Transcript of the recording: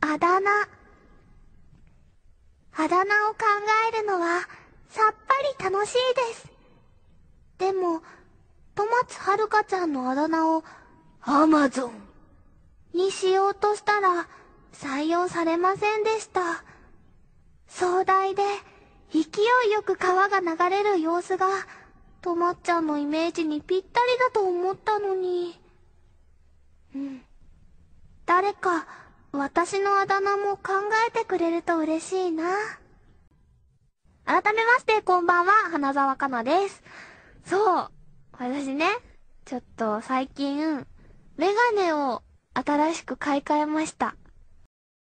あだ名。あだ名を考えるのは、さっぱり楽しいです。でも、戸松はるかちゃんのあだ名を、アマゾンにしようとしたら、採用されませんでした。壮大で、勢いよく川が流れる様子が、とまっちゃんのイメージにぴったりだと思ったのに。うん。誰か、私のあだ名も考えてくれると嬉しいな。改めまして、こんばんは、花沢香菜です。そう、私ね、ちょっと最近、メガネを新しく買い替えました。